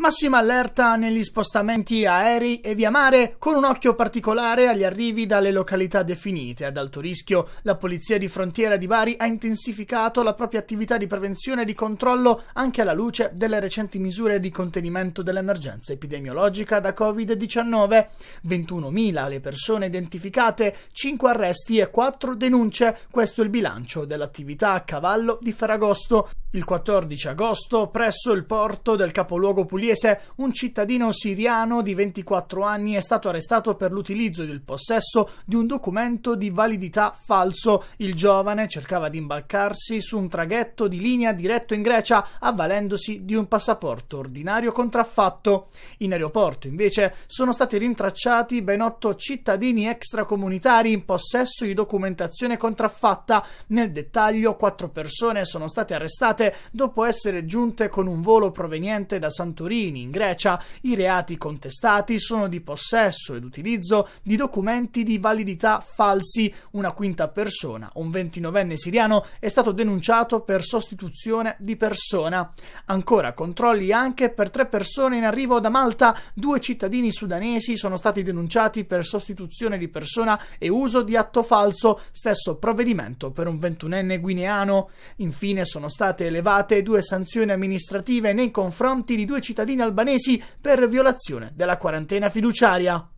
Massima allerta negli spostamenti aerei e via mare, con un occhio particolare agli arrivi dalle località definite. Ad alto rischio, la Polizia di Frontiera di Bari ha intensificato la propria attività di prevenzione e di controllo anche alla luce delle recenti misure di contenimento dell'emergenza epidemiologica da Covid-19. 21.000 le persone identificate, 5 arresti e 4 denunce. Questo è il bilancio dell'attività a cavallo di Ferragosto. Il 14 agosto, presso il porto del capoluogo pugliese, pugliese, un cittadino siriano di 24 anni è stato arrestato per l'utilizzo del possesso di un documento di validità falso. Il giovane cercava di imbarcarsi su un traghetto di linea diretto in Grecia avvalendosi di un passaporto ordinario contraffatto. In aeroporto, invece, sono stati rintracciati ben otto cittadini extracomunitari in possesso di documentazione contraffatta. Nel dettaglio, quattro persone sono state arrestate dopo essere giunte con un volo proveniente da Santorini Salvini. In Grecia i reati contestati sono di possesso ed utilizzo di documenti di validità falsi. Una quinta persona, un ventinovenne siriano, è stato denunciato per sostituzione di persona. Ancora controlli anche per tre persone in arrivo da Malta. Due cittadini sudanesi sono stati denunciati per sostituzione di persona e uso di atto falso. Stesso provvedimento per un ventunenne guineano. Infine sono state elevate due sanzioni amministrative nei confronti di due cittadini cittadini albanesi per violazione della quarantena fiduciaria.